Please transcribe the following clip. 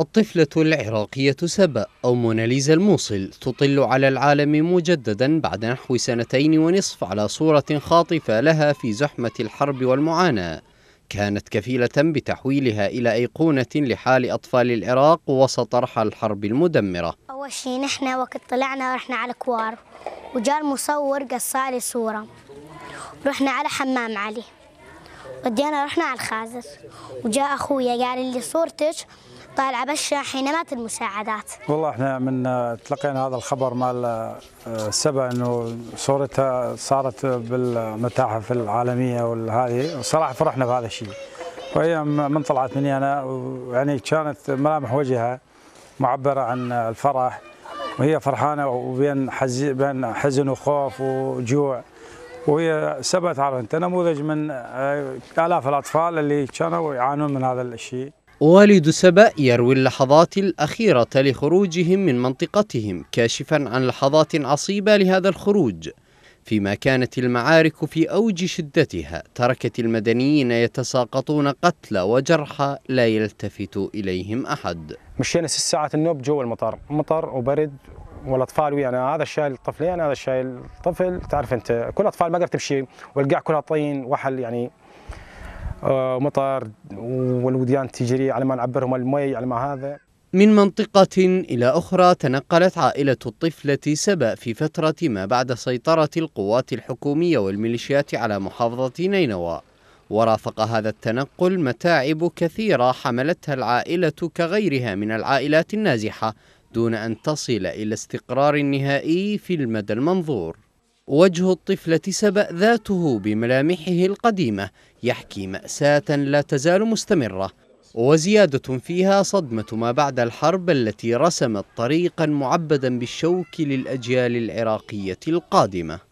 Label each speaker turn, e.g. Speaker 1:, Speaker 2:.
Speaker 1: الطفلة العراقية سبأ أو موناليزا الموصل تطل على العالم مجددا بعد نحو سنتين ونصف على صورة خاطفة لها في زحمة الحرب والمعاناة كانت كفيلة بتحويلها إلى أيقونة لحال أطفال العراق وسط رحى الحرب المدمرة
Speaker 2: أول شيء نحن وقت طلعنا رحنا على كوار وجاء المصور قصى لي صورة رحنا على حمام علي ودينا رحنا على الخازر وجاء أخويا قال لي صورتك بشة حين مات المساعدات
Speaker 3: والله احنا من تلقينا هذا الخبر مال آه، سبا انه صورتها صارت بالمتاحف العالميه والهذه صراحه فرحنا بهذا الشيء وهي من طلعت مني انا يعني كانت ملامح وجهها معبره عن الفرح وهي فرحانه وبين بين حزن وخوف وجوع وهي سبا تعرف انت نموذج من آه، الاف الاطفال اللي كانوا يعانون من هذا الشيء
Speaker 1: والد سبأ يروي اللحظات الأخيرة لخروجهم من منطقتهم كاشفا عن لحظات عصيبة لهذا الخروج فيما كانت المعارك في أوج شدتها تركت المدنيين يتساقطون قتلى وجرحى لا يلتفت إليهم أحد
Speaker 4: مشينا ست ساعات النوب جوا المطر مطر وبرد والاطفال ويانا هذا الشايل طفلين هذا الشايل طفل تعرف انت كل الاطفال ما قدرت تمشي والقاع كلها طين وحل يعني آه، مطر والوديان
Speaker 1: التجري على ما نعبرهم المي على ما هذا من منطقة إلى أخرى تنقلت عائلة الطفلة سبأ في فترة ما بعد سيطرة القوات الحكومية والميليشيات على محافظة نينوى ورافق هذا التنقل متاعب كثيرة حملتها العائلة كغيرها من العائلات النازحة دون أن تصل إلى استقرار نهائي في المدى المنظور وجه الطفلة سبأ ذاته بملامحه القديمة يحكي مأساة لا تزال مستمرة وزيادة فيها صدمة ما بعد الحرب التي رسمت طريقا معبدا بالشوك للأجيال العراقية القادمة